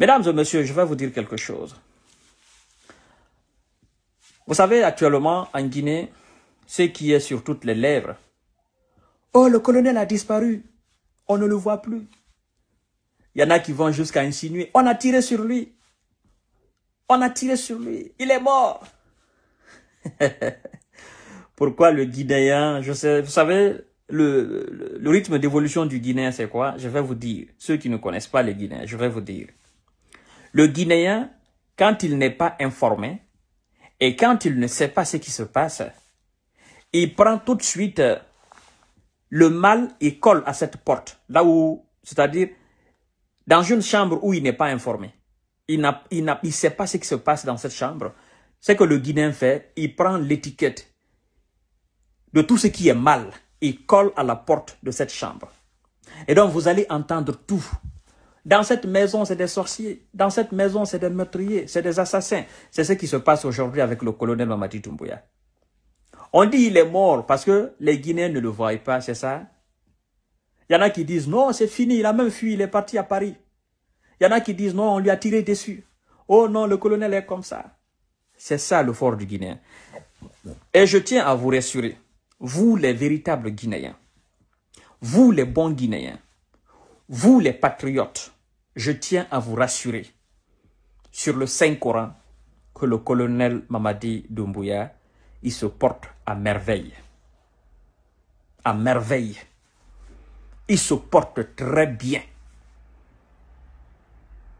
Mesdames et messieurs, je vais vous dire quelque chose. Vous savez, actuellement, en Guinée, ce qui est sur toutes les lèvres, oh, le colonel a disparu, on ne le voit plus. Il y en a qui vont jusqu'à insinuer, on a tiré sur lui, on a tiré sur lui, il est mort. Pourquoi le Guinéen, je sais, vous savez, le, le, rythme d'évolution du Guinéen, c'est quoi Je vais vous dire, ceux qui ne connaissent pas les Guinéens, je vais vous dire. Le Guinéen, quand il n'est pas informé et quand il ne sait pas ce qui se passe, il prend tout de suite euh, le mal et colle à cette porte. Là où, c'est-à-dire, dans une chambre où il n'est pas informé, il ne il sait pas ce qui se passe dans cette chambre. Ce que le Guinéen fait, il prend l'étiquette de tout ce qui est mal et colle à la porte de cette chambre. Et donc, vous allez entendre tout dans cette maison, c'est des sorciers. Dans cette maison, c'est des meurtriers, c'est des assassins. C'est ce qui se passe aujourd'hui avec le colonel Mamadi Doumbouya. On dit qu'il est mort parce que les Guinéens ne le voient pas, c'est ça Il y en a qui disent non, c'est fini, il a même fui, il est parti à Paris. Il y en a qui disent non, on lui a tiré dessus. Oh non, le colonel est comme ça. C'est ça le fort du Guinéen. Et je tiens à vous rassurer, vous les véritables Guinéens, vous les bons Guinéens, vous les patriotes, je tiens à vous rassurer sur le Saint-Coran que le colonel Mamadi Doumbouya, il se porte à merveille. À merveille. Il se porte très bien.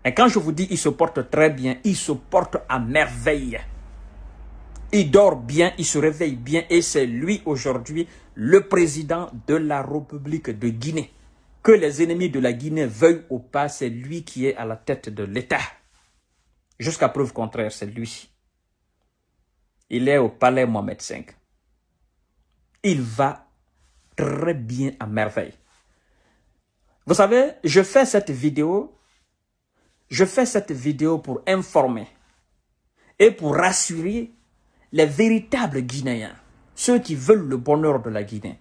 Et quand je vous dis il se porte très bien, il se porte à merveille. Il dort bien, il se réveille bien et c'est lui aujourd'hui le président de la République de Guinée. Que les ennemis de la Guinée veuillent ou pas, c'est lui qui est à la tête de l'État. Jusqu'à preuve contraire, c'est lui. Il est au palais Mohamed V. Il va très bien à merveille. Vous savez, je fais cette vidéo, je fais cette vidéo pour informer et pour rassurer les véritables Guinéens, ceux qui veulent le bonheur de la Guinée.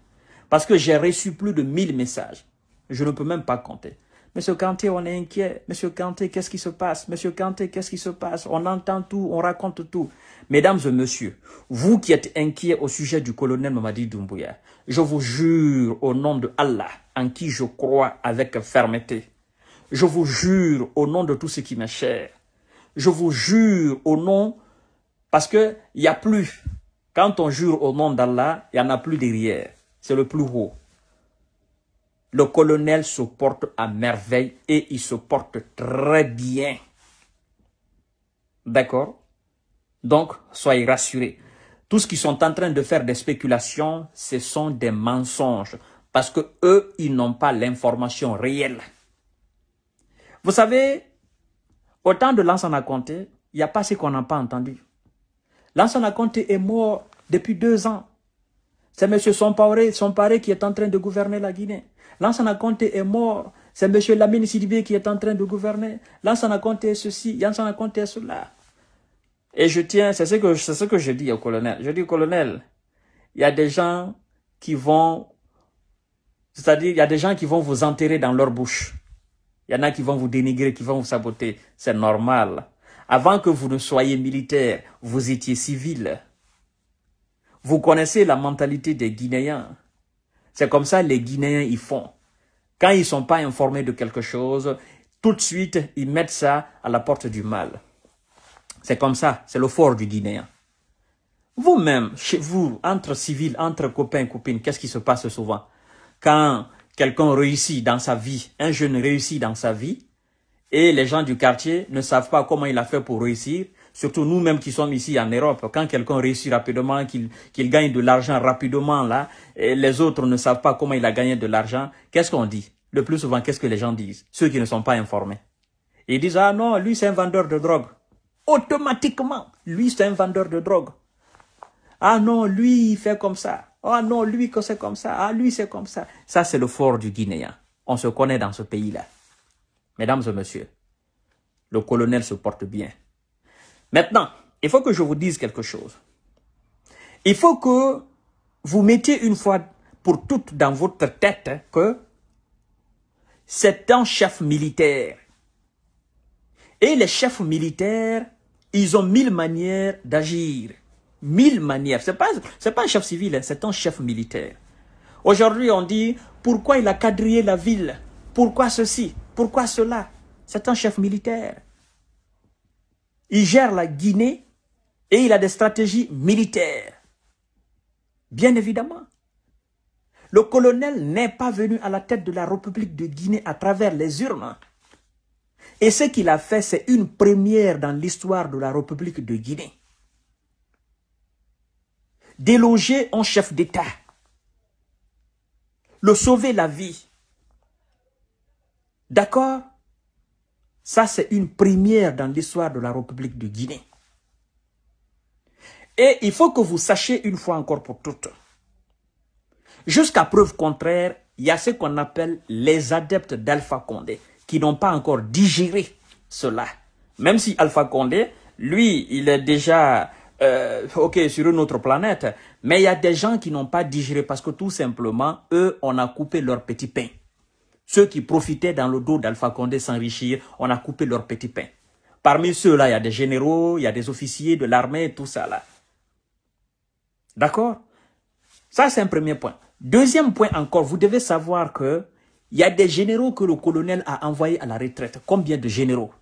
Parce que j'ai reçu plus de 1000 messages. Je ne peux même pas compter. Monsieur Kanté, on est inquiet. Monsieur Kanté, qu'est-ce qui se passe Monsieur Kanté, qu'est-ce qui se passe On entend tout, on raconte tout. Mesdames et messieurs, vous qui êtes inquiets au sujet du colonel Mamadi Doumbouya, je vous jure au nom de Allah, en qui je crois avec fermeté, je vous jure au nom de tout ce qui m'est cher, je vous jure au nom, parce que il n'y a plus. Quand on jure au nom d'Allah, il n'y en a plus derrière. C'est le plus haut. Le colonel se porte à merveille et il se porte très bien. D'accord Donc, soyez rassurés. Tout ce qu'ils sont en train de faire des spéculations, ce sont des mensonges. Parce que eux, ils n'ont pas l'information réelle. Vous savez, au temps de Lansana Conté, il n'y a pas ce qu'on n'a pas entendu. Lansana Conté est mort depuis deux ans. C'est M. son Sompare qui est en train de gouverner la Guinée. L'ancien Conté est mort. C'est M. Lamine Sidibé qui est en train de gouverner. L'ancien Akonte est ceci, L'ancien Akonte est cela. Et je tiens, c'est ce que, c'est ce que je dis au colonel. Je dis au colonel, il y a des gens qui vont, c'est-à-dire, il y a des gens qui vont vous enterrer dans leur bouche. Il y en a qui vont vous dénigrer, qui vont vous saboter. C'est normal. Avant que vous ne soyez militaire, vous étiez civil. Vous connaissez la mentalité des Guinéens. C'est comme ça les Guinéens ils font. Quand ils sont pas informés de quelque chose, tout de suite, ils mettent ça à la porte du mal. C'est comme ça, c'est le fort du Guinéen. Vous-même, chez vous, entre civils, entre copains et copines, qu'est-ce qui se passe souvent Quand quelqu'un réussit dans sa vie, un jeune réussit dans sa vie, et les gens du quartier ne savent pas comment il a fait pour réussir, surtout nous-mêmes qui sommes ici en Europe, quand quelqu'un réussit rapidement, qu'il gagne de l'argent rapidement, là, et les autres ne savent pas comment il a gagné de l'argent, qu'est-ce qu'on dit Le plus souvent, qu'est-ce que les gens disent Ceux qui ne sont pas informés. Ils disent, ah non, lui c'est un vendeur de drogue. Automatiquement, lui c'est un vendeur de drogue. Ah non, lui il fait comme ça. Ah non, lui que c'est comme ça. Ah lui c'est comme ça. Ça c'est le fort du Guinéen. On se connaît dans ce pays-là. Mesdames et messieurs, le colonel se porte bien. Maintenant, il faut que je vous dise quelque chose. Il faut que vous mettiez une fois pour toutes dans votre tête que c'est un chef militaire. Et les chefs militaires, ils ont mille manières d'agir. Mille manières. Ce n'est pas, un chef civil, hein, c'est un chef militaire. Aujourd'hui, on dit, pourquoi il a quadrillé la ville Pourquoi ceci Pourquoi cela C'est un chef militaire. Il gère la Guinée et il a des stratégies militaires. Bien évidemment. Le colonel n'est pas venu à la tête de la République de Guinée à travers les urnes. Et ce qu'il a fait, c'est une première dans l'histoire de la République de Guinée. Déloger un chef d'État, le sauver la vie. D'accord ça, c'est une première dans l'histoire de la République de Guinée. Et il faut que vous sachiez une fois encore pour toutes, jusqu'à preuve contraire, il y a ce qu'on appelle les adeptes d'Alpha Condé qui n'ont pas encore digéré cela. Même si Alpha Condé, lui, il est déjà euh, ok, sur une autre planète. Mais il y a des gens qui n'ont pas digéré parce que tout simplement, eux, on a coupé leur petit pain. Ceux qui profitaient dans le dos d'Alpha Condé s'enrichir, on a coupé leur petit pain. Parmi ceux-là, il y a des généraux, il y a des officiers de l'armée, tout ça là. D'accord Ça, c'est un premier point. Deuxième point encore, vous devez savoir que il y a des généraux que le colonel a envoyés à la retraite. Combien de généraux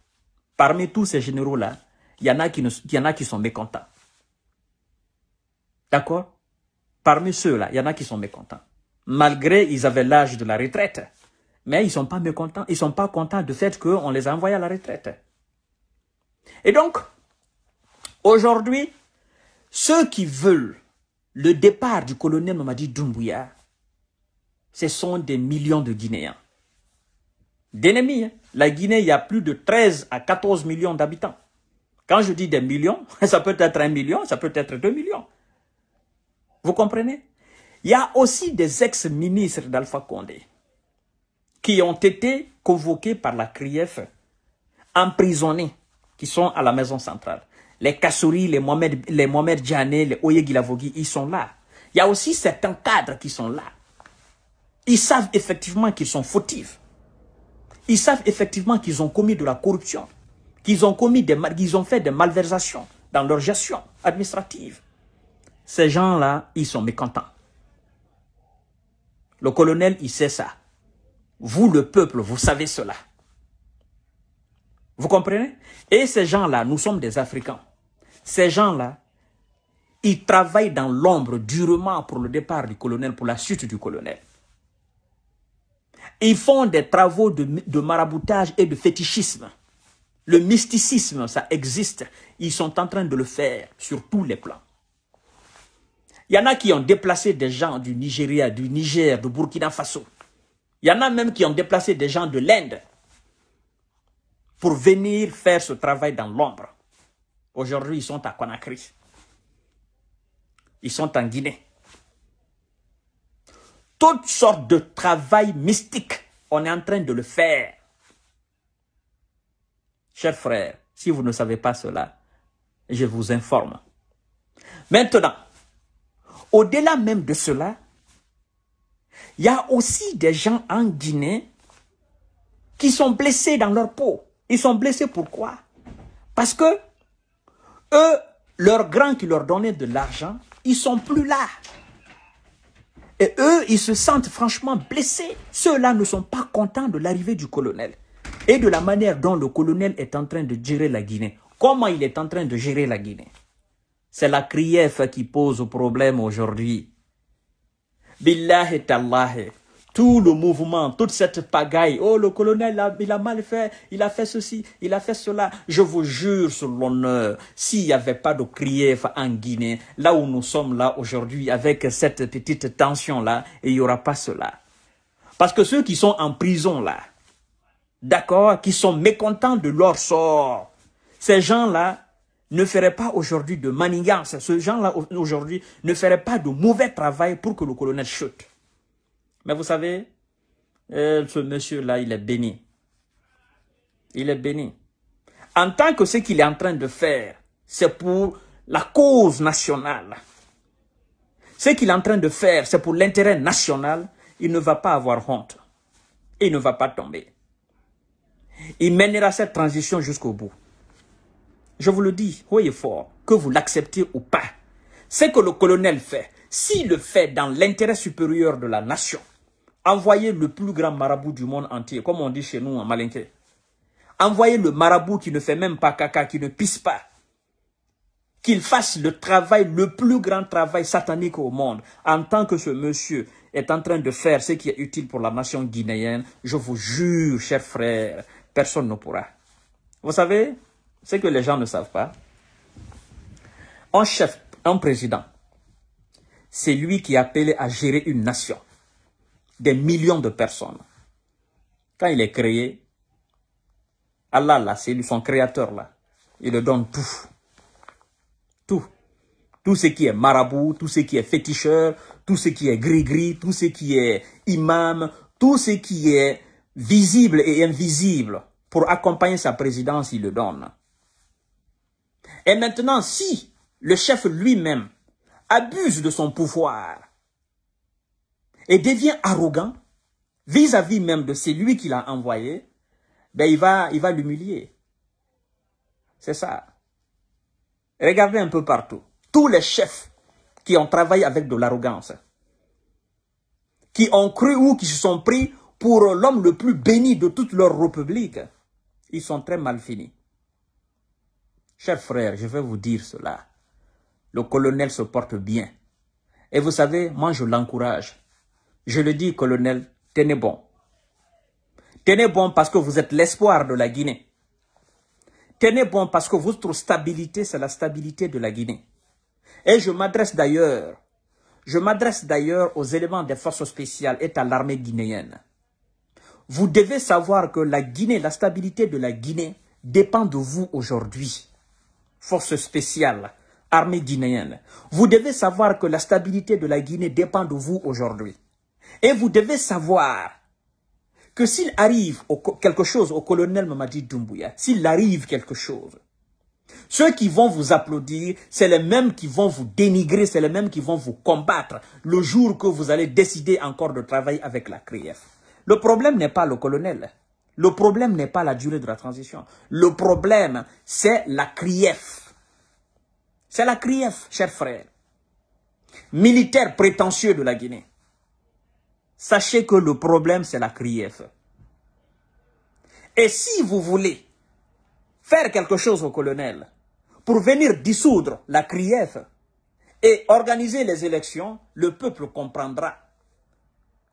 Parmi tous ces généraux-là, il y, en a qui il y en a qui sont mécontents. D'accord Parmi ceux-là, il y en a qui sont mécontents. Malgré ils avaient l'âge de la retraite. Mais ils ne sont pas mécontents, ils ne sont pas contents du fait qu'on les a envoyés à la retraite. Et donc, aujourd'hui, ceux qui veulent le départ du colonel Mamadi Doumbouya, ce sont des millions de Guinéens. D'ennemis, hein. la Guinée, il y a plus de 13 à 14 millions d'habitants. Quand je dis des millions, ça peut être un million, ça peut être deux millions. Vous comprenez Il y a aussi des ex-ministres d'Alpha Condé qui ont été convoqués par la CRIEF, emprisonnés, qui sont à la maison centrale. Les Kassouri, les Mohamed, les Mohamed Djané, les Oye ils sont là. Il y a aussi certains cadres qui sont là. Ils savent effectivement qu'ils sont fautifs. Ils savent effectivement qu'ils ont commis de la corruption, qu'ils ont commis qu'ils ont fait des malversations dans leur gestion administrative. Ces gens-là, ils sont mécontents. Le colonel, il sait ça. Vous, le peuple, vous savez cela. Vous comprenez Et ces gens-là, nous sommes des Africains. Ces gens-là, ils travaillent dans l'ombre durement pour le départ du colonel, pour la suite du colonel. Ils font des travaux de, de maraboutage et de fétichisme. Le mysticisme, ça existe. Ils sont en train de le faire sur tous les plans. Il y en a qui ont déplacé des gens du Nigeria, du Niger, du Burkina Faso. Il y en a même qui ont déplacé des gens de l'Inde pour venir faire ce travail dans l'ombre. Aujourd'hui, ils sont à Conakry. Ils sont en Guinée. Toutes sortes de travail mystique, on est en train de le faire. Chers frères, si vous ne savez pas cela, je vous informe. Maintenant, au-delà même de cela, il y a aussi des gens en Guinée qui sont blessés dans leur peau. Ils sont blessés pourquoi Parce que eux, leurs grands qui leur donnaient de l'argent, ils sont plus là. Et eux, ils se sentent franchement blessés. Ceux-là ne sont pas contents de l'arrivée du colonel et de la manière dont le colonel est en train de gérer la Guinée. Comment il est en train de gérer la Guinée C'est la CRIEF qui pose problème aujourd'hui et Allah, tout le mouvement, toute cette pagaille, oh le colonel, il a mal fait, il a fait ceci, il a fait cela, je vous jure sur l'honneur, s'il n'y avait pas de crier en Guinée, là où nous sommes là aujourd'hui, avec cette petite tension-là, il n'y aura pas cela. Parce que ceux qui sont en prison là, d'accord, qui sont mécontents de leur sort, ces gens-là, ne ferait pas aujourd'hui de manigance, ce genre là aujourd'hui ne ferait pas de mauvais travail pour que le colonel chute. Mais vous savez, euh, ce monsieur-là, il est béni. Il est béni. En tant que ce qu'il est en train de faire, c'est pour la cause nationale. Ce qu'il est en train de faire, c'est pour l'intérêt national. Il ne va pas avoir honte. Il ne va pas tomber. Il mènera cette transition jusqu'au bout. Je vous le dis voyez fort, que vous l'acceptiez ou pas. C'est que le colonel fait, s'il le fait dans l'intérêt supérieur de la nation, envoyez le plus grand marabout du monde entier, comme on dit chez nous en Malinqué. Envoyez le marabout qui ne fait même pas caca, qui ne pisse pas. Qu'il fasse le travail, le plus grand travail satanique au monde. En tant que ce monsieur est en train de faire ce qui est utile pour la nation guinéenne, je vous jure, cher frère, personne ne pourra. Vous savez, ce que les gens ne savent pas, un chef, un président, c'est lui qui est appelé à gérer une nation, des millions de personnes. Quand il est créé, Allah, là, c'est son créateur, là. Il le donne tout. Tout. Tout ce qui est marabout, tout ce qui est féticheur, tout ce qui est gris-gris, tout ce qui est imam, tout ce qui est visible et invisible pour accompagner sa présidence, il le donne. Et maintenant, si le chef lui-même abuse de son pouvoir et devient arrogant vis-à-vis même de celui qui l'a envoyé, ben il va il va l'humilier. C'est ça. Regardez un peu partout. Tous les chefs qui ont travaillé avec de l'arrogance, qui ont cru ou qui se sont pris pour l'homme le plus béni de toute leur république, ils sont très mal finis. Cher frère, je vais vous dire cela. Le colonel se porte bien. Et vous savez, moi je l'encourage. Je le dis, colonel, tenez bon. Tenez bon parce que vous êtes l'espoir de la Guinée. Tenez bon parce que votre stabilité, c'est la stabilité de la Guinée. Et je m'adresse d'ailleurs, je m'adresse d'ailleurs aux éléments des forces spéciales et à l'armée guinéenne. Vous devez savoir que la Guinée, la stabilité de la Guinée dépend de vous aujourd'hui. Force spéciales, armée guinéenne. Vous devez savoir que la stabilité de la Guinée dépend de vous aujourd'hui. Et vous devez savoir que s'il arrive quelque chose au colonel Mamadi Doumbouya, s'il arrive quelque chose, ceux qui vont vous applaudir, c'est les mêmes qui vont vous dénigrer, c'est les mêmes qui vont vous combattre le jour que vous allez décider encore de travailler avec la CRIEF. Le problème n'est pas le colonel. Le problème n'est pas la durée de la transition. Le problème, c'est la CRIEF. C'est la CRIEF, chers frères. Militaires prétentieux de la Guinée. Sachez que le problème, c'est la CRIEF. Et si vous voulez faire quelque chose au colonel pour venir dissoudre la CRIEF et organiser les élections, le peuple comprendra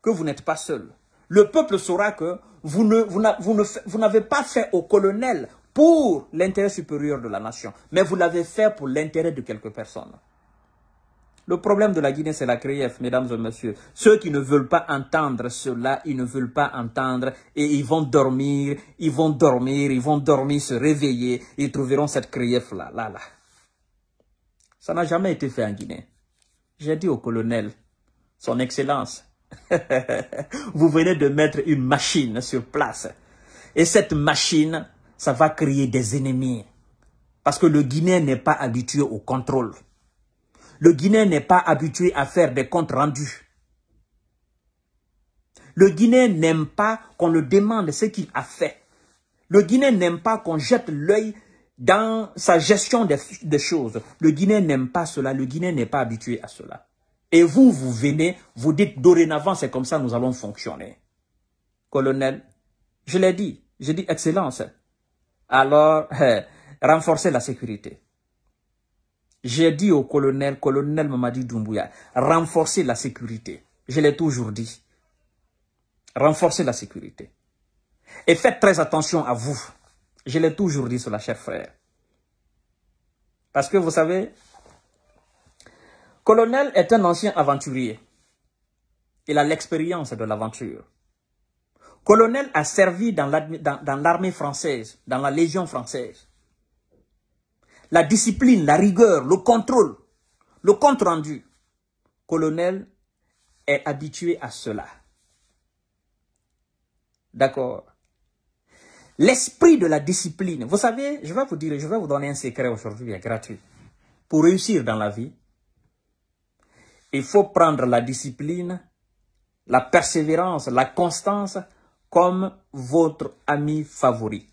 que vous n'êtes pas seul. Le peuple saura que vous n'avez pas fait au colonel pour l'intérêt supérieur de la nation, mais vous l'avez fait pour l'intérêt de quelques personnes. Le problème de la Guinée, c'est la CRIEF, mesdames et messieurs. Ceux qui ne veulent pas entendre cela, ils ne veulent pas entendre et ils vont dormir, ils vont dormir, ils vont dormir, se réveiller, ils trouveront cette CRIEF-là, là, là. Ça n'a jamais été fait en Guinée. J'ai dit au colonel, son excellence, Vous venez de mettre une machine sur place. Et cette machine, ça va créer des ennemis. Parce que le Guinéen n'est pas habitué au contrôle. Le Guinéen n'est pas habitué à faire des comptes rendus. Le Guinéen n'aime pas qu'on le demande ce qu'il a fait. Le Guinéen n'aime pas qu'on jette l'œil dans sa gestion des, choses. Le Guinéen n'aime pas cela. Le Guinéen n'est pas habitué à cela. Et vous, vous venez, vous dites dorénavant, c'est comme ça nous allons fonctionner. Colonel, je l'ai dit, j'ai dit excellence. Alors, renforcez la sécurité. J'ai dit au colonel, colonel Mamadi Doumbouya, renforcez la sécurité. Je l'ai toujours dit. Renforcez la sécurité. Et faites très attention à vous. Je l'ai toujours dit sur la chère frère. Parce que vous savez, Colonel est un ancien aventurier. Il a l'expérience de l'aventure. Colonel a servi dans l'armée française, dans la Légion française. La discipline, la rigueur, le contrôle, le compte rendu. Colonel est habitué à cela. D'accord L'esprit de la discipline. Vous savez, je vais vous dire, je vais vous donner un secret aujourd'hui, gratuit. Pour réussir dans la vie, il faut prendre la discipline, la persévérance, la constance comme votre ami favori.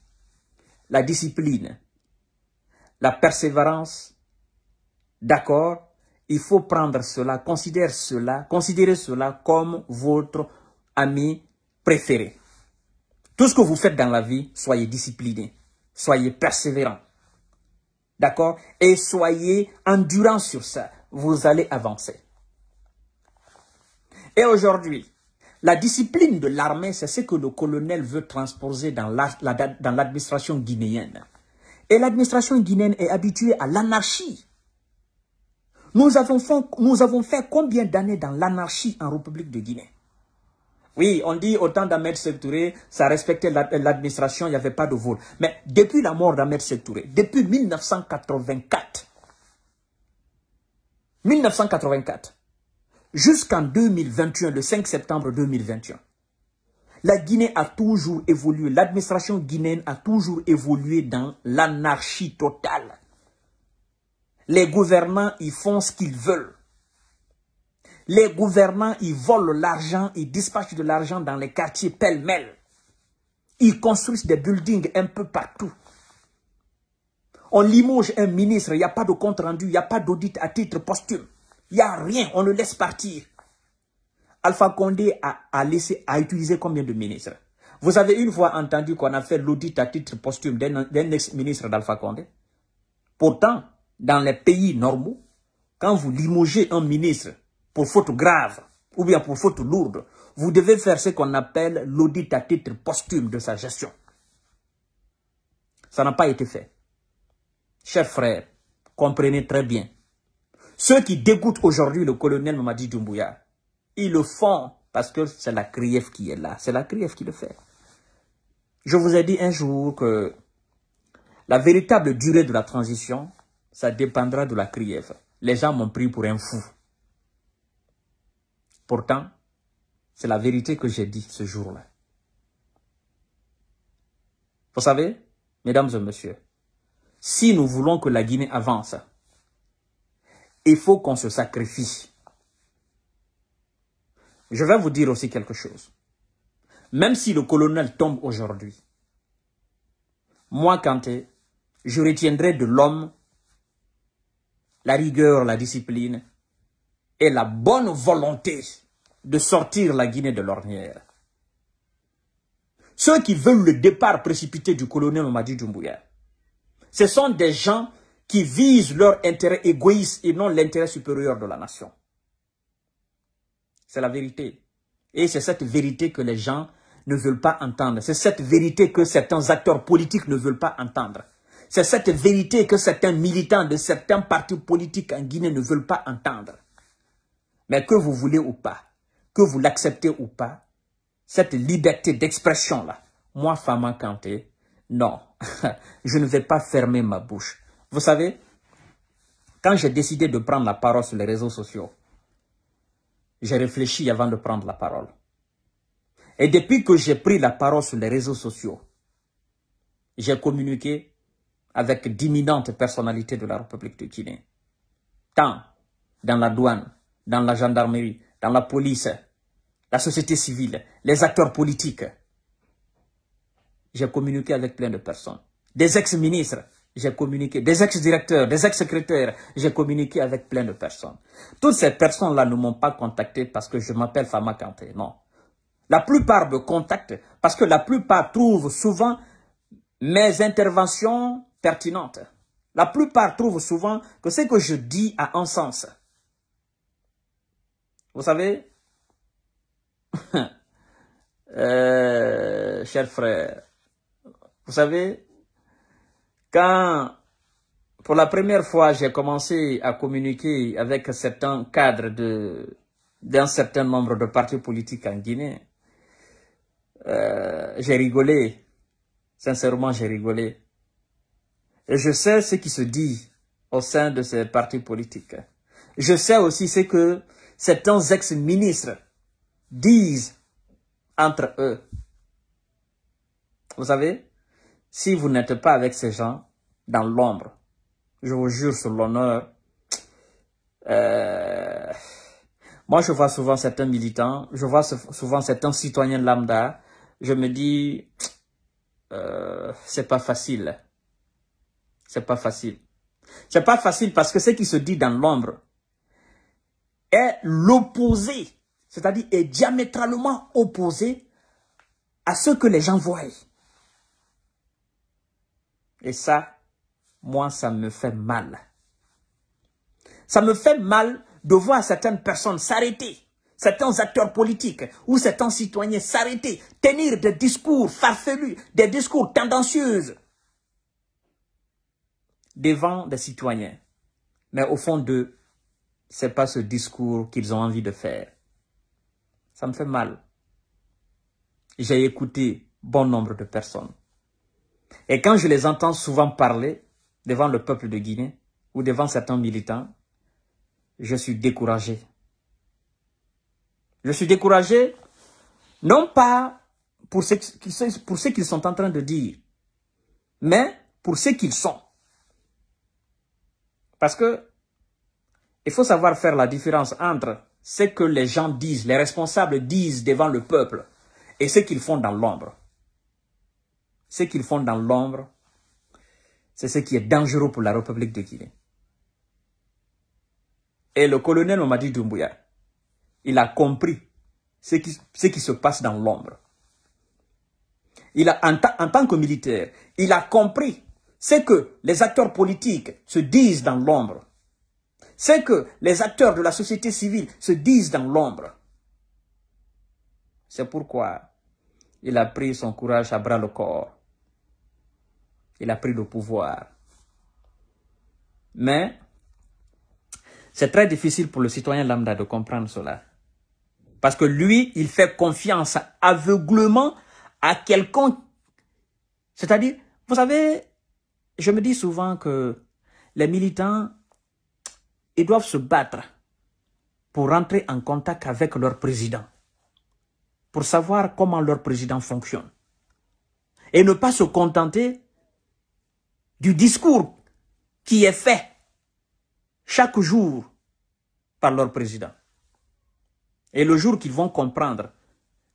La discipline, la persévérance, d'accord Il faut prendre cela, considérer cela, considérez cela comme votre ami préféré. Tout ce que vous faites dans la vie, soyez discipliné, soyez persévérant. D'accord Et soyez endurant sur ça. Vous allez avancer. Et aujourd'hui, la discipline de l'armée, c'est ce que le colonel veut transposer dans l'administration guinéenne. Et l'administration guinéenne est habituée à l'anarchie. Nous avons, fait, combien d'années dans l'anarchie en République de Guinée Oui, on dit autant temps d'Ahmed Sektouré, ça respectait l'administration, il n'y avait pas de vol. Mais depuis la mort d'Ahmed Sektouré, depuis 1984, 1984, jusqu'en 2021, le 5 septembre 2021. La Guinée a toujours évolué, l'administration guinéenne a toujours évolué dans l'anarchie totale. Les gouvernants, ils font ce qu'ils veulent. Les gouvernants, ils volent l'argent, ils dispatchent de l'argent dans les quartiers pêle-mêle. Ils construisent des buildings un peu partout. On limoge un ministre, il n'y a pas de compte rendu, il n'y a pas d'audit à titre posthume. Il n'y a rien, on le laisse partir. Alpha Condé a, laissé, utilisé combien de ministres Vous avez une fois entendu qu'on a fait l'audit à titre posthume d'un ex-ministre d'Alpha Condé Pourtant, dans les pays normaux, quand vous limogez un ministre pour faute grave ou bien pour faute lourde, vous devez faire ce qu'on appelle l'audit à titre posthume de sa gestion. Ça n'a pas été fait. Chers frères, comprenez très bien ceux qui dégoûtent aujourd'hui le colonel Mamadi Doumbouya, ils le font parce que c'est la CRIEF qui est là. C'est la CRIEF qui le fait. Je vous ai dit un jour que la véritable durée de la transition, ça dépendra de la CRIEF. Les gens m'ont pris pour un fou. Pourtant, c'est la vérité que j'ai dit ce jour-là. Vous savez, mesdames et messieurs, si nous voulons que la Guinée avance, il faut qu'on se sacrifie. Je vais vous dire aussi quelque chose. Même si le colonel tombe aujourd'hui, moi, Kanté, je retiendrai de l'homme la rigueur, la discipline et la bonne volonté de sortir la Guinée de l'ornière. Ceux qui veulent le départ précipité du colonel Madi Doumbouya, ce sont des gens qui visent leur intérêt égoïste et non l'intérêt supérieur de la nation. C'est la vérité. Et c'est cette vérité que les gens ne veulent pas entendre. C'est cette vérité que certains acteurs politiques ne veulent pas entendre. C'est cette vérité que certains militants de certains partis politiques en Guinée ne veulent pas entendre. Mais que vous voulez ou pas, que vous l'acceptez ou pas, cette liberté d'expression-là, moi, Fama Kanté, non, je ne vais pas fermer ma bouche. Vous savez, quand j'ai décidé de prendre la parole sur les réseaux sociaux, j'ai réfléchi avant de prendre la parole. Et depuis que j'ai pris la parole sur les réseaux sociaux, j'ai communiqué avec d'imminentes personnalités de la République de Guinée. Tant dans la douane, dans la gendarmerie, dans la police, la société civile, les acteurs politiques. J'ai communiqué avec plein de personnes. Des ex-ministres, j'ai communiqué, des ex-directeurs, des ex-secrétaires, j'ai communiqué avec plein de personnes. Toutes ces personnes-là ne m'ont pas contacté parce que je m'appelle Fama Kanté, non. La plupart me contactent parce que la plupart trouvent souvent mes interventions pertinentes. La plupart trouvent souvent que ce que je dis a un sens. Vous savez, euh, cher frère, vous savez, quand, pour la première fois, j'ai commencé à communiquer avec certains cadres de d'un certain nombre de partis politiques en Guinée, euh, j'ai rigolé. Sincèrement, j'ai rigolé. Et je sais ce qui se dit au sein de ces partis politiques. Je sais aussi ce que certains ex-ministres disent entre eux. Vous savez si vous n'êtes pas avec ces gens dans l'ombre, je vous jure sur l'honneur, euh, moi je vois souvent certains militants, je vois souvent certains citoyens lambda, je me dis, euh, c'est pas facile. C'est pas facile. C'est pas facile parce que ce qui se dit dans l'ombre est l'opposé, c'est-à-dire est diamétralement opposé à ce que les gens voient. Et ça, moi, ça me fait mal. Ça me fait mal de voir certaines personnes s'arrêter, certains acteurs politiques ou certains citoyens s'arrêter, tenir des discours farfelus, des discours tendancieux devant des citoyens. Mais au fond d'eux, c'est pas ce discours qu'ils ont envie de faire. Ça me fait mal. J'ai écouté bon nombre de personnes. Et quand je les entends souvent parler devant le peuple de Guinée ou devant certains militants, je suis découragé. Je suis découragé, non pas pour ce, qu'ils sont en train de dire, mais pour ce qu'ils sont. Parce que il faut savoir faire la différence entre ce que les gens disent, les responsables disent devant le peuple et ce qu'ils font dans l'ombre. Ce qu'ils font dans l'ombre, c'est ce qui est dangereux pour la République de Guinée. Et le colonel Mamadi Doumbouya, il a compris ce qui, se passe dans l'ombre. Il a, en, en tant que militaire, il a compris ce que les acteurs politiques se disent dans l'ombre. Ce que les acteurs de la société civile se disent dans l'ombre. C'est pourquoi il a pris son courage à bras le corps il a pris le pouvoir. Mais c'est très difficile pour le citoyen lambda de comprendre cela. Parce que lui, il fait confiance aveuglement à quelqu'un. C'est-à-dire, vous savez, je me dis souvent que les militants, ils doivent se battre pour rentrer en contact avec leur président, pour savoir comment leur président fonctionne. Et ne pas se contenter du discours qui est fait chaque jour par leur président. Et le jour qu'ils vont comprendre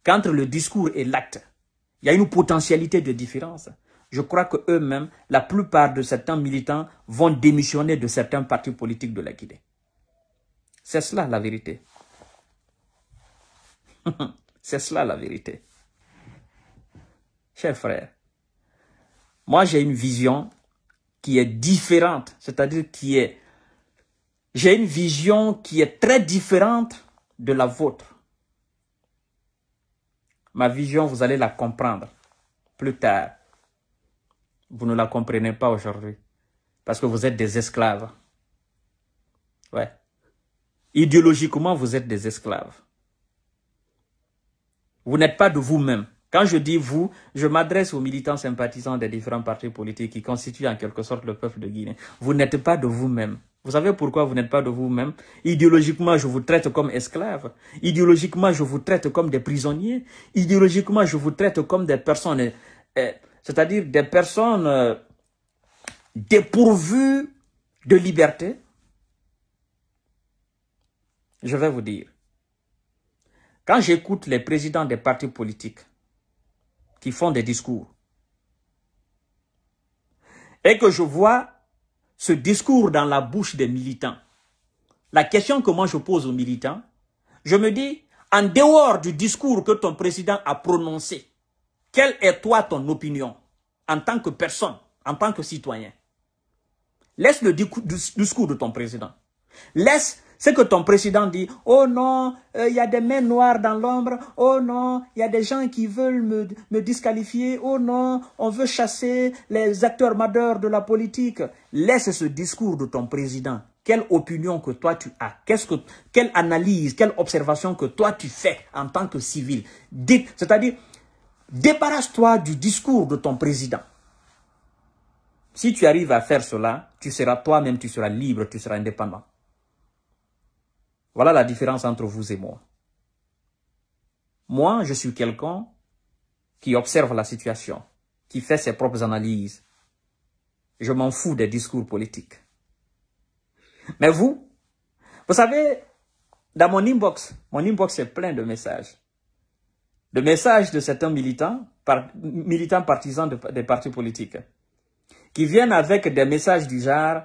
qu'entre le discours et l'acte, il y a une potentialité de différence, je crois que eux-mêmes, la plupart de certains militants vont démissionner de certains partis politiques de la Guinée. C'est cela la vérité. C'est cela la vérité. Chers frères, moi j'ai une vision qui est différente, c'est-à-dire qui est... J'ai une vision qui est très différente de la vôtre. Ma vision, vous allez la comprendre plus tard. Vous ne la comprenez pas aujourd'hui parce que vous êtes des esclaves. Ouais. Idéologiquement, vous êtes des esclaves. Vous n'êtes pas de vous-même. Quand je dis vous, je m'adresse aux militants sympathisants des différents partis politiques qui constituent en quelque sorte le peuple de Guinée. Vous n'êtes pas de vous-même. Vous savez pourquoi vous n'êtes pas de vous-même Idéologiquement, je vous traite comme esclaves. Idéologiquement, je vous traite comme des prisonniers. Idéologiquement, je vous traite comme des personnes, eh, eh, c'est-à-dire des personnes euh, dépourvues de liberté. Je vais vous dire, quand j'écoute les présidents des partis politiques, qui font des discours. Et que je vois ce discours dans la bouche des militants. La question que moi je pose aux militants, je me dis, en dehors du discours que ton président a prononcé, quelle est toi ton opinion en tant que personne, en tant que citoyen Laisse le discours de ton président. Laisse c'est que ton président dit, oh non, euh, il y a des mains noires dans l'ombre, oh non, il y a des gens qui veulent me, me disqualifier, oh non, on veut chasser les acteurs madeurs de la politique. Laisse ce discours de ton président. Quelle opinion que toi tu as Qu'est-ce que quelle analyse, quelle observation que toi tu fais en tant que civil C'est-à-dire, débarrasse-toi du discours de ton président. Si tu arrives à faire cela, tu seras toi-même, tu seras libre, tu seras indépendant. Voilà la différence entre vous et moi. Moi, je suis quelqu'un qui observe la situation, qui fait ses propres analyses. Je m'en fous des discours politiques. Mais vous, vous savez, dans mon inbox, mon inbox est plein de messages. De messages de certains militants, militants partisans des partis politiques, qui viennent avec des messages du genre,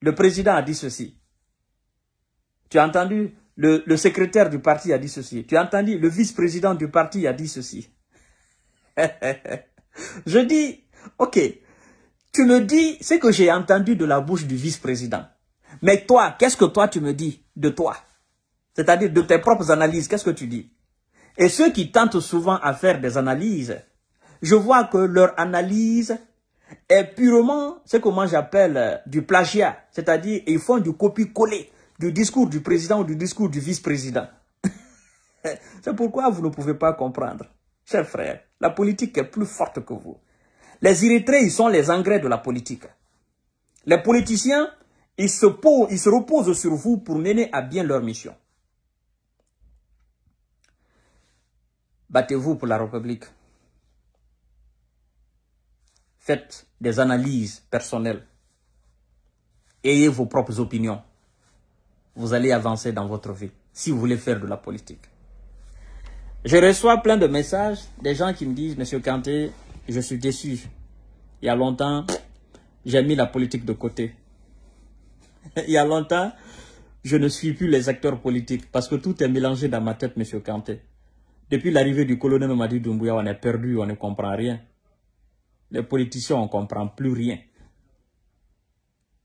le président a dit ceci, tu as entendu le, secrétaire du parti a dit ceci. Tu as entendu le vice-président du parti a dit ceci. je dis, ok, tu me dis ce que j'ai entendu de la bouche du vice-président. Mais toi, qu'est-ce que toi tu me dis de toi C'est-à-dire de tes propres analyses, qu'est-ce que tu dis Et ceux qui tentent souvent à faire des analyses, je vois que leur analyse est purement ce que moi j'appelle du plagiat. C'est-à-dire, ils font du copie-coller du discours du président ou du discours du vice-président. C'est pourquoi vous ne pouvez pas comprendre. Chers frères, la politique est plus forte que vous. Les Érythréens, ils sont les engrais de la politique. Les politiciens, se, ils se reposent sur vous pour mener à bien leur mission. Battez-vous pour la République. Faites des analyses personnelles. Ayez vos propres opinions vous allez avancer dans votre vie si vous voulez faire de la politique. Je reçois plein de messages des gens qui me disent, Monsieur Kanté, je suis déçu. Il y a longtemps, j'ai mis la politique de côté. Il y a longtemps, je ne suis plus les acteurs politiques parce que tout est mélangé dans ma tête, Monsieur Kanté. Depuis l'arrivée du colonel Mamadi Doumbouya, on est perdu, on ne comprend rien. Les politiciens, on ne comprend plus rien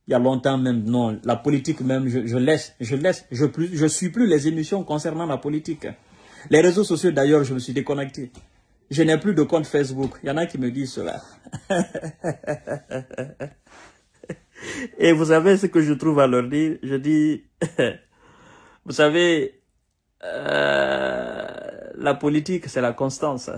il y a longtemps même, non, la politique même, je, laisse, je laisse, je plus, suis plus les émissions concernant la politique. Les réseaux sociaux, d'ailleurs, je me suis déconnecté. Je n'ai plus de compte Facebook. Il y en a qui me disent cela. Et vous savez ce que je trouve à leur dire Je dis, vous savez, euh, la politique, c'est la constance.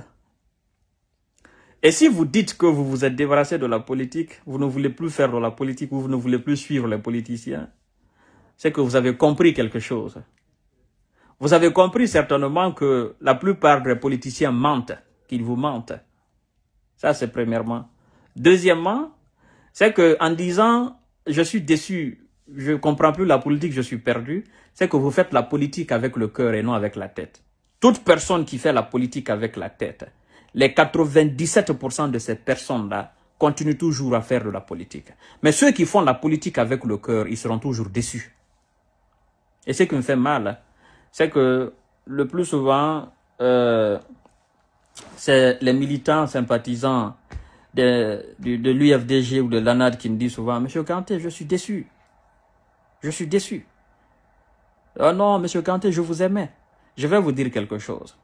Et si vous dites que vous vous êtes débarrassé de la politique, vous ne voulez plus faire de la politique, vous ne voulez plus suivre les politiciens, c'est que vous avez compris quelque chose. Vous avez compris certainement que la plupart des politiciens mentent, qu'ils vous mentent. Ça, c'est premièrement. Deuxièmement, c'est que en disant « je suis déçu, je ne comprends plus la politique, je suis perdu », c'est que vous faites la politique avec le cœur et non avec la tête. Toute personne qui fait la politique avec la tête, les 97% de ces personnes-là continuent toujours à faire de la politique. Mais ceux qui font la politique avec le cœur, ils seront toujours déçus. Et ce qui me fait mal, c'est que le plus souvent, euh, c'est les militants sympathisants de, de l'UFDG ou de l'ANAD qui me disent souvent, Monsieur Kanté, je suis déçu. Je suis déçu. Oh non, Monsieur Kanté, je vous aimais. Je vais vous dire quelque chose.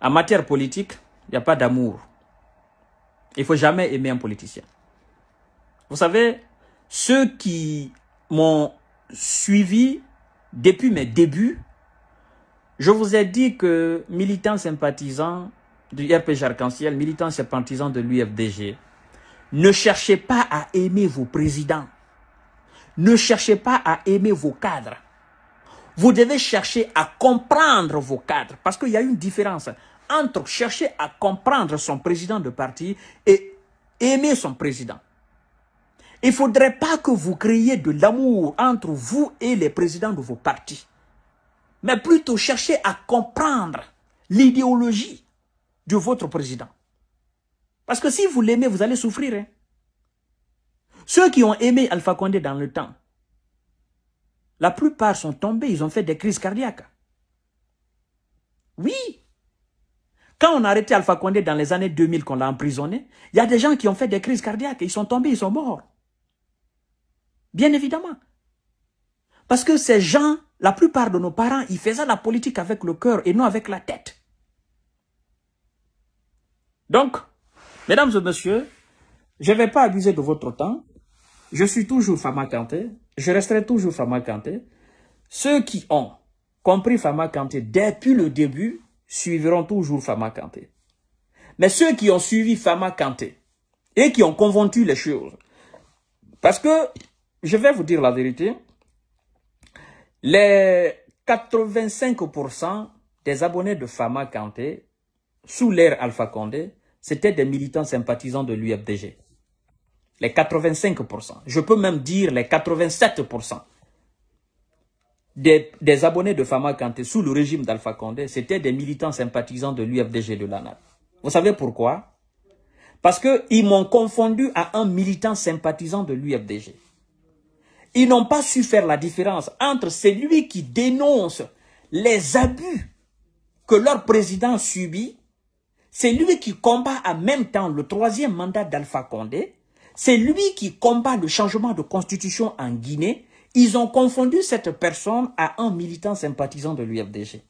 En matière politique, il n'y a pas d'amour. Il ne faut jamais aimer un politicien. Vous savez, ceux qui m'ont suivi depuis mes débuts, je vous ai dit que militants sympathisants du RPG Arc-en-Ciel, militants sympathisants de l'UFDG, ne cherchez pas à aimer vos présidents. Ne cherchez pas à aimer vos cadres. Vous devez chercher à comprendre vos cadres parce qu'il y a une différence entre chercher à comprendre son président de parti et aimer son président. Il ne faudrait pas que vous créiez de l'amour entre vous et les présidents de vos partis, mais plutôt chercher à comprendre l'idéologie de votre président. Parce que si vous l'aimez, vous allez souffrir. Hein. Ceux qui ont aimé Alpha Condé dans le temps, la plupart sont tombés, ils ont fait des crises cardiaques. Oui, quand on a arrêté Alpha Condé dans les années 2000, qu'on l'a emprisonné, il y a des gens qui ont fait des crises cardiaques, ils sont tombés, ils sont morts. Bien évidemment. Parce que ces gens, la plupart de nos parents, ils faisaient la politique avec le cœur et non avec la tête. Donc, mesdames et messieurs, je ne vais pas abuser de votre temps. Je suis toujours Fama Kanté. Je resterai toujours Fama Kanté. Ceux qui ont compris Fama Kanté depuis le début, suivront toujours Fama Kanté. Mais ceux qui ont suivi Fama Kanté et qui ont convaincu les choses, parce que, je vais vous dire la vérité, les 85% des abonnés de Fama Kanté, sous l'ère Alpha Condé, c'était des militants sympathisants de l'UFDG. Les 85%. Je peux même dire les 87% des, abonnés de Fama Kanté sous le régime d'Alpha Condé, c'étaient des militants sympathisants de l'UFDG de l'ANAP. Vous savez pourquoi Parce qu'ils m'ont confondu à un militant sympathisant de l'UFDG. Ils n'ont pas su faire la différence entre celui qui dénonce les abus que leur président subit, c'est lui qui combat en même temps le troisième mandat d'Alpha Condé, c'est lui qui combat le changement de constitution en Guinée, ils ont confondu cette personne à un militant sympathisant de l'UFDG.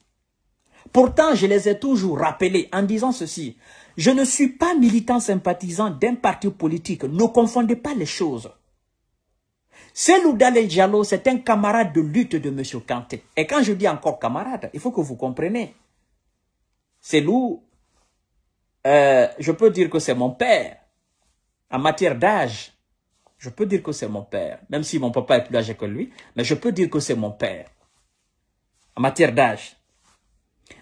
Pourtant, je les ai toujours rappelés en disant ceci. Je ne suis pas militant sympathisant d'un parti politique. Ne confondez pas les choses. C'est Dalé Diallo, c'est un camarade de lutte de M. Kanté. Et quand je dis encore camarade, il faut que vous compreniez. C'est euh, je peux dire que c'est mon père en matière d'âge, je peux dire que c'est mon père, même si mon papa est plus âgé que lui, mais je peux dire que c'est mon père, en matière d'âge.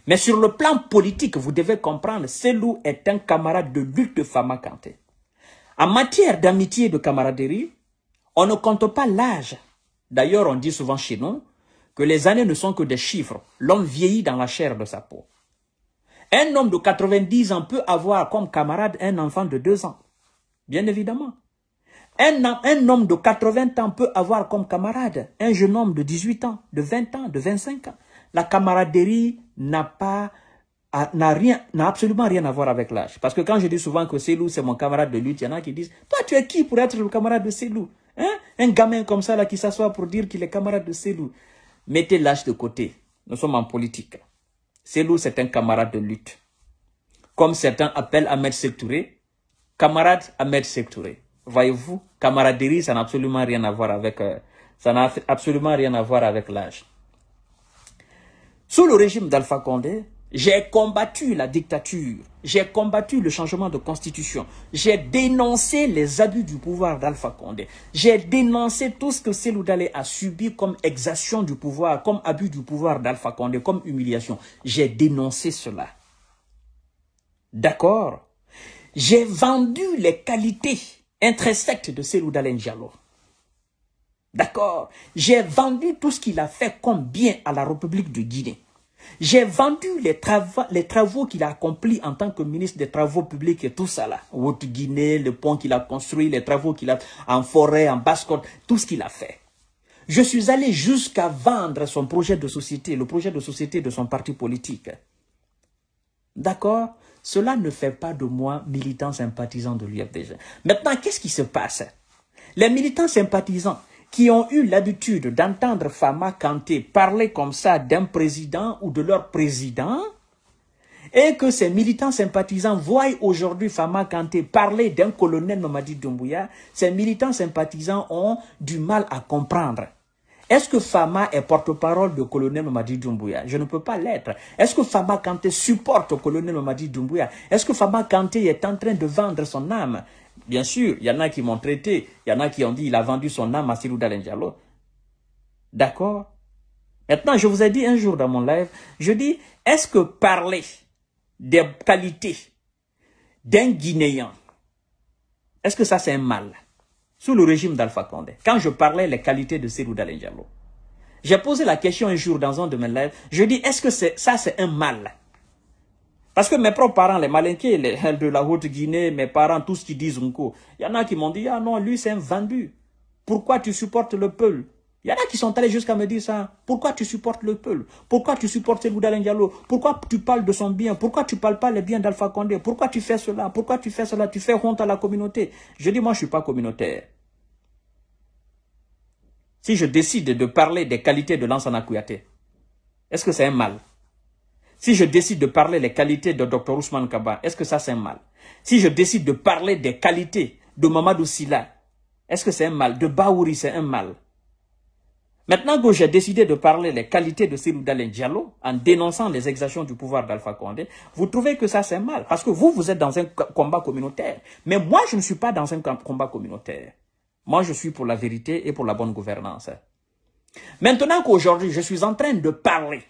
Mais sur le plan politique, vous devez comprendre, Selou est un camarade de lutte de Fama Kanté. En matière d'amitié et de camaraderie, on ne compte pas l'âge. D'ailleurs, on dit souvent chez nous que les années ne sont que des chiffres. L'homme vieillit dans la chair de sa peau. Un homme de 90 ans peut avoir comme camarade un enfant de 2 ans. Bien évidemment. Un, homme de 80 ans peut avoir comme camarade un jeune homme de 18 ans, de 20 ans, de 25 ans. La camaraderie n'a pas n'a rien n'a absolument rien à voir avec l'âge parce que quand je dis souvent que Célou c'est mon camarade de lutte il y en a qui disent toi tu es qui pour être le camarade de Célou hein un gamin comme ça là qui s'assoit pour dire qu'il est camarade de Célou mettez l'âge de côté nous sommes en politique Célou c'est un camarade de lutte comme certains appellent Ahmed Sektouré camarade Ahmed Sektouré voyez-vous, camaraderie, ça n'a absolument rien à voir avec, euh, ça n'a absolument rien à voir avec l'âge. Sous le régime d'Alpha Condé, j'ai combattu la dictature, j'ai combattu le changement de constitution, j'ai dénoncé les abus du pouvoir d'Alpha Condé, j'ai dénoncé tout ce que Seloudalé a subi comme exaction du pouvoir, comme abus du pouvoir d'Alpha Condé, comme humiliation. J'ai dénoncé cela. D'accord J'ai vendu les qualités intrinsèque de Selou Dalen Diallo. D'accord J'ai vendu tout ce qu'il a fait comme bien à la République de Guinée. J'ai vendu les, travaux, les travaux qu'il a accomplis en tant que ministre des Travaux publics et tout ça là. Haute Guinée, le pont qu'il a construit, les travaux qu'il a en forêt, en basse-côte, tout ce qu'il a fait. Je suis allé jusqu'à vendre son projet de société, le projet de société de son parti politique. D'accord cela ne fait pas de moi militant sympathisant de l'UFDG. Maintenant, qu'est-ce qui se passe Les militants sympathisants qui ont eu l'habitude d'entendre Fama Kanté parler comme ça d'un président ou de leur président, et que ces militants sympathisants voient aujourd'hui Fama Kanté parler d'un colonel Mamadi Doumbouya, ces militants sympathisants ont du mal à comprendre. Est-ce que Fama est porte-parole de colonel Mamadi Doumbouya Je ne peux pas l'être. Est-ce que Fama Kanté supporte colonel Mamadi Doumbouya Est-ce que Fama Kanté est en train de vendre son âme Bien sûr, il y en a qui m'ont traité, il y en a qui ont dit qu'il a vendu son âme à Sirou D'accord Maintenant, je vous ai dit un jour dans mon live, je dis, est-ce que parler des qualités d'un Guinéen, est-ce que ça c'est un mal sous le régime d'Alpha Condé, quand je parlais les qualités de Serou Diallo, j'ai posé la question un jour dans un de mes lives, je dis est-ce que c'est ça c'est un mal Parce que mes propres parents, les Malinqués, les de la Haute-Guinée, mes parents, tous qui disent un il y en a qui m'ont dit, ah non, lui c'est un vendu, pourquoi tu supportes le peuple il y en a qui sont allés jusqu'à me dire ça. Pourquoi tu supportes le peuple Pourquoi tu supportes Selou Diallo Pourquoi tu parles de son bien Pourquoi tu ne parles pas les biens d'Alpha Condé Pourquoi tu fais cela Pourquoi tu fais cela Tu fais honte à la communauté. Je dis, moi, je ne suis pas communautaire. Si je décide de parler des qualités de Lansana Kouyaté, est-ce que c'est un mal Si je décide de parler des qualités de Dr Ousmane Kaba, est-ce que ça c'est un mal Si je décide de parler des qualités de Mamadou Silla, est-ce que c'est un mal De Baouri, c'est un mal Maintenant que j'ai décidé de parler les qualités de Cyril Dalen Diallo en dénonçant les exactions du pouvoir d'Alpha Condé, vous trouvez que ça c'est mal parce que vous, vous êtes dans un combat communautaire. Mais moi, je ne suis pas dans un combat communautaire. Moi, je suis pour la vérité et pour la bonne gouvernance. Maintenant qu'aujourd'hui, je suis en train de parler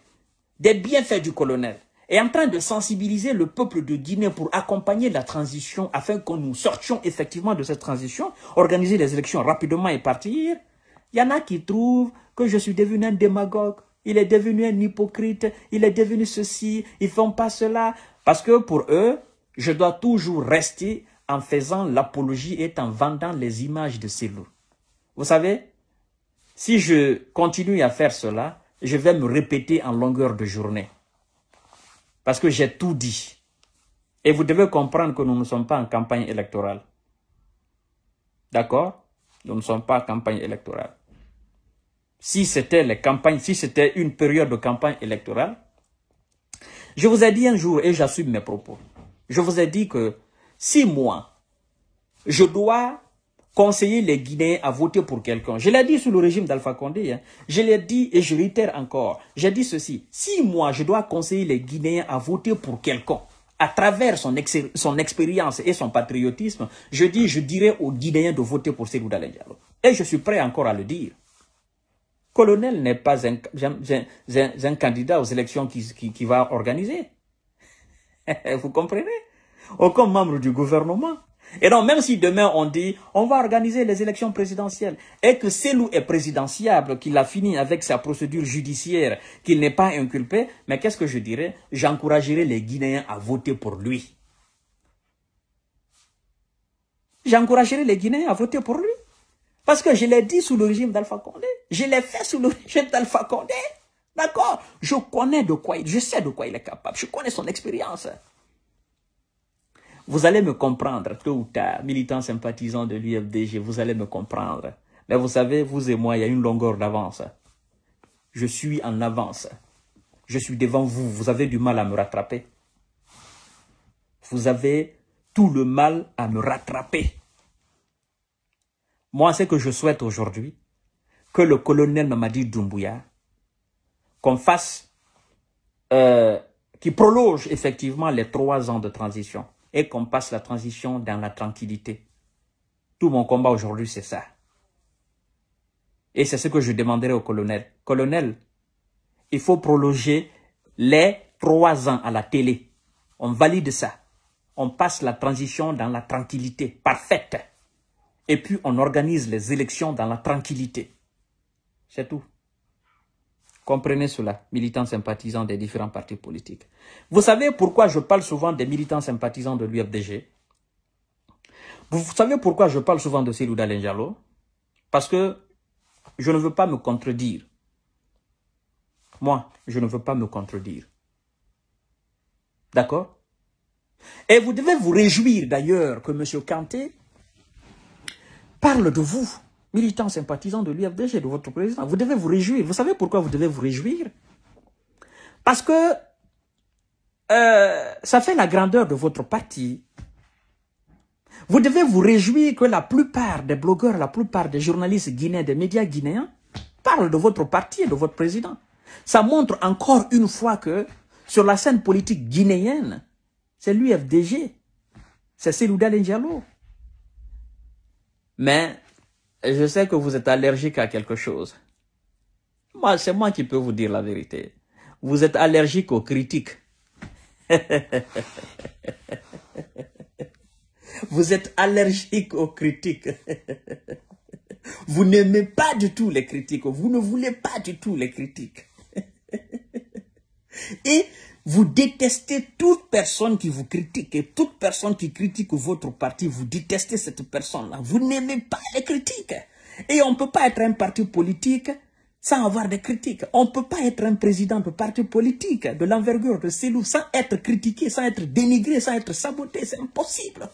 des bienfaits du colonel et en train de sensibiliser le peuple de Guinée pour accompagner la transition afin que nous sortions effectivement de cette transition, organiser les élections rapidement et partir, il y en a qui trouvent que je suis devenu un démagogue, il est devenu un hypocrite, il est devenu ceci, ils ne font pas cela. Parce que pour eux, je dois toujours rester en faisant l'apologie et en vendant les images de ces loups. Vous savez, si je continue à faire cela, je vais me répéter en longueur de journée. Parce que j'ai tout dit. Et vous devez comprendre que nous ne sommes pas en campagne électorale. D'accord Nous ne sommes pas en campagne électorale si c'était les campagnes, si c'était une période de campagne électorale, je vous ai dit un jour, et j'assume mes propos, je vous ai dit que si moi, je dois conseiller les Guinéens à voter pour quelqu'un, je l'ai dit sous le régime d'Alpha Condé, hein, je l'ai dit et je réitère encore, j'ai dit ceci, si moi, je dois conseiller les Guinéens à voter pour quelqu'un, à travers son, expérience et son patriotisme, je dis, je dirais aux Guinéens de voter pour Cédou Diallo. Et je suis prêt encore à le dire colonel n'est pas un, candidat aux élections qui, va organiser. Vous comprenez Aucun membre du gouvernement. Et donc, même si demain on dit, on va organiser les élections présidentielles, et que Selou est présidentiable, qu'il a fini avec sa procédure judiciaire, qu'il n'est pas inculpé, mais qu'est-ce que je dirais J'encouragerais les Guinéens à voter pour lui. J'encouragerais les Guinéens à voter pour lui. Parce que je l'ai dit sous le régime d'Alpha Condé. Je l'ai fait sous le régime d'Alpha Condé. D'accord Je connais de quoi il, je sais de quoi il est capable. Je connais son expérience. Vous allez me comprendre, tôt ou tard, militant sympathisant de l'UFDG, vous allez me comprendre. Mais vous savez, vous et moi, il y a une longueur d'avance. Je suis en avance. Je suis devant vous. Vous avez du mal à me rattraper. Vous avez tout le mal à me rattraper. Moi, ce que je souhaite aujourd'hui, que le colonel Mamadi Doumbouya, qu'on fasse, euh, qui prolonge effectivement les trois ans de transition et qu'on passe la transition dans la tranquillité. Tout mon combat aujourd'hui, c'est ça. Et c'est ce que je demanderai au colonel. Colonel, il faut prolonger les trois ans à la télé. On valide ça. On passe la transition dans la tranquillité parfaite et puis on organise les élections dans la tranquillité. C'est tout. Comprenez cela, militants sympathisants des différents partis politiques. Vous savez pourquoi je parle souvent des militants sympathisants de l'UFDG Vous savez pourquoi je parle souvent de Célou Lenjalo? Parce que je ne veux pas me contredire. Moi, je ne veux pas me contredire. D'accord Et vous devez vous réjouir d'ailleurs que M. Kanté parle de vous, militants sympathisants de l'UFDG, de votre président. Vous devez vous réjouir. Vous savez pourquoi vous devez vous réjouir Parce que euh, ça fait la grandeur de votre parti. Vous devez vous réjouir que la plupart des blogueurs, la plupart des journalistes guinéens, des médias guinéens, parlent de votre parti et de votre président. Ça montre encore une fois que sur la scène politique guinéenne, c'est l'UFDG, c'est Seloudal diallo mais je sais que vous êtes allergique à quelque chose. c'est moi qui peux vous dire la vérité. Vous êtes allergique aux critiques. vous êtes allergique aux critiques. vous n'aimez pas du tout les critiques. Vous ne voulez pas du tout les critiques. Et vous détestez toute personne qui vous critique et toute personne qui critique votre parti, vous détestez cette personne-là. Vous n'aimez pas les critiques. Et on ne peut pas être un parti politique sans avoir des critiques. On ne peut pas être un président de parti politique de l'envergure de loups sans être critiqué, sans être dénigré, sans être saboté. C'est impossible.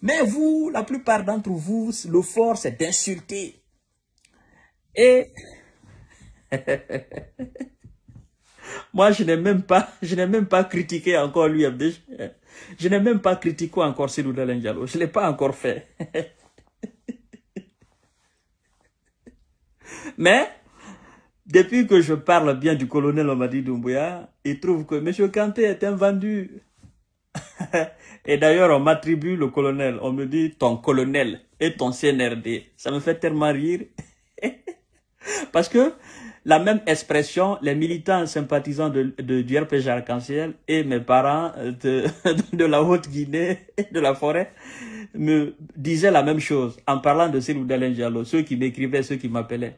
Mais vous, la plupart d'entre vous, le fort, c'est d'insulter. Et... Moi, je n'ai même pas, je n'ai même pas critiqué encore lui. Je n'ai même pas critiqué encore de Diallo. Je ne l'ai pas encore fait. Mais, depuis que je parle bien du colonel Omadi Doumbouya, il trouve que M. Kanté est un vendu. Et d'ailleurs, on m'attribue le colonel. On me dit ton colonel et ton CNRD. Ça me fait tellement rire. Parce que la même expression, les militants sympathisants de, de du RPG Arc-en-Ciel et mes parents euh, de, la Haute-Guinée de la forêt me disaient la même chose en parlant de Selou Dalen Diallo, ceux qui m'écrivaient, ceux qui m'appelaient.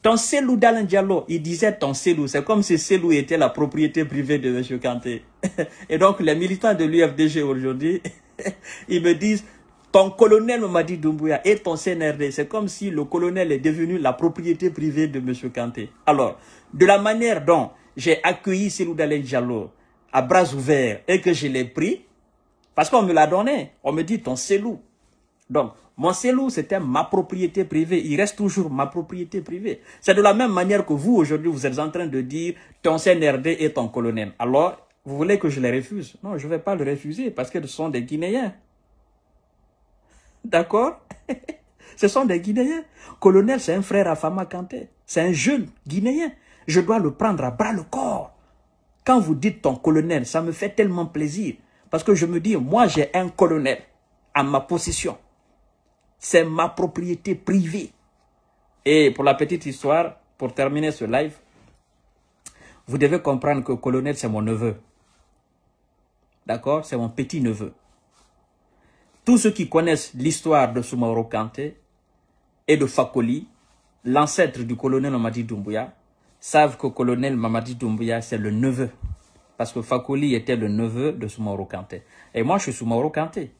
Ton Selou Dalen Diallo, ils disaient ton Selou, c'est comme si Selou était la propriété privée de M. Kanté. Et donc les militants de l'UFDG aujourd'hui, ils me disent ton colonel dit Doumbouya et ton CNRD, c'est comme si le colonel est devenu la propriété privée de M. Kanté. Alors, de la manière dont j'ai accueilli d'Alain Diallo à bras ouverts et que je l'ai pris, parce qu'on me l'a donné, on me dit ton Selou. Donc, mon Selou, c'était ma propriété privée. Il reste toujours ma propriété privée. C'est de la même manière que vous, aujourd'hui, vous êtes en train de dire ton CNRD est ton colonel. Alors, vous voulez que je les refuse Non, je ne vais pas le refuser parce que ce sont des Guinéens. D'accord Ce sont des Guinéens. Colonel, c'est un frère à Fama Kanté. C'est un jeune Guinéen. Je dois le prendre à bras le corps. Quand vous dites ton colonel, ça me fait tellement plaisir. Parce que je me dis, moi j'ai un colonel à ma possession. C'est ma propriété privée. Et pour la petite histoire, pour terminer ce live, vous devez comprendre que colonel, c'est mon neveu. D'accord C'est mon petit neveu. Tous ceux qui connaissent l'histoire de Soumaoro Kanté et de Fakoli, l'ancêtre du colonel Mamadi Doumbouya, savent que le colonel Mamadi Doumbouya, c'est le neveu. Parce que Fakoli était le neveu de Soumaoro Kanté. Et moi, je suis Soumaoro Kanté.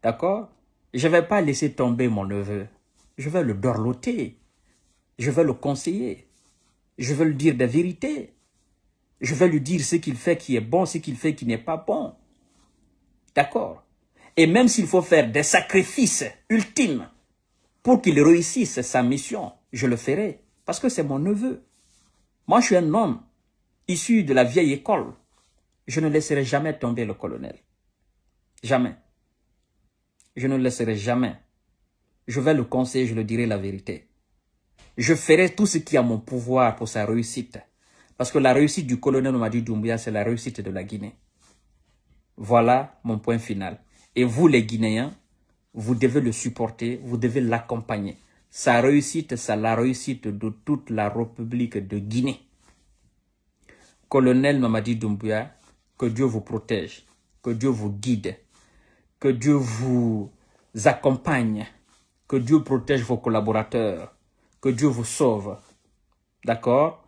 D'accord Je ne vais pas laisser tomber mon neveu. Je vais le dorloter. Je vais le conseiller. Je vais lui dire des vérités. Je vais lui dire ce qu'il fait qui est bon, ce qu'il fait qui n'est pas bon. D'accord et même s'il faut faire des sacrifices ultimes pour qu'il réussisse sa mission, je le ferai parce que c'est mon neveu. Moi, je suis un homme issu de la vieille école. Je ne laisserai jamais tomber le colonel. Jamais. Je ne le laisserai jamais. Je vais le conseiller, je le dirai la vérité. Je ferai tout ce qui a mon pouvoir pour sa réussite. Parce que la réussite du colonel Madi Doumbia, c'est la réussite de la Guinée. Voilà mon point final. Et vous, les Guinéens, vous devez le supporter, vous devez l'accompagner. Sa réussite, c'est la réussite de toute la République de Guinée. Colonel Mamadi Doumbouya, que Dieu vous protège, que Dieu vous guide, que Dieu vous accompagne, que Dieu protège vos collaborateurs, que Dieu vous sauve. D'accord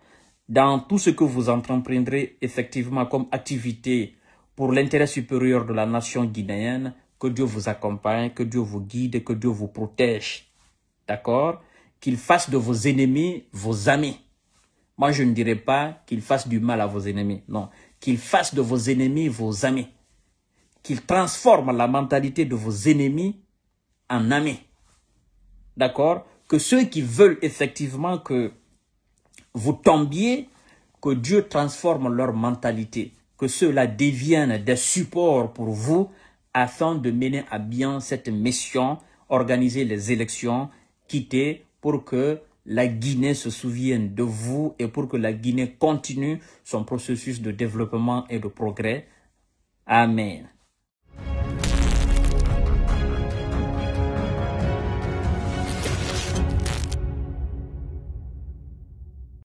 Dans tout ce que vous entreprendrez effectivement comme activité pour l'intérêt supérieur de la nation guinéenne, que Dieu vous accompagne, que Dieu vous guide, que Dieu vous protège. D'accord Qu'il fasse de vos ennemis vos amis. Moi, je ne dirais pas qu'il fasse du mal à vos ennemis. Non. Qu'il fasse de vos ennemis vos amis. Qu'il transforme la mentalité de vos ennemis en amis. D'accord Que ceux qui veulent effectivement que vous tombiez, que Dieu transforme leur mentalité que cela devienne des supports pour vous afin de mener à bien cette mission, organiser les élections, quitter pour que la Guinée se souvienne de vous et pour que la Guinée continue son processus de développement et de progrès. Amen.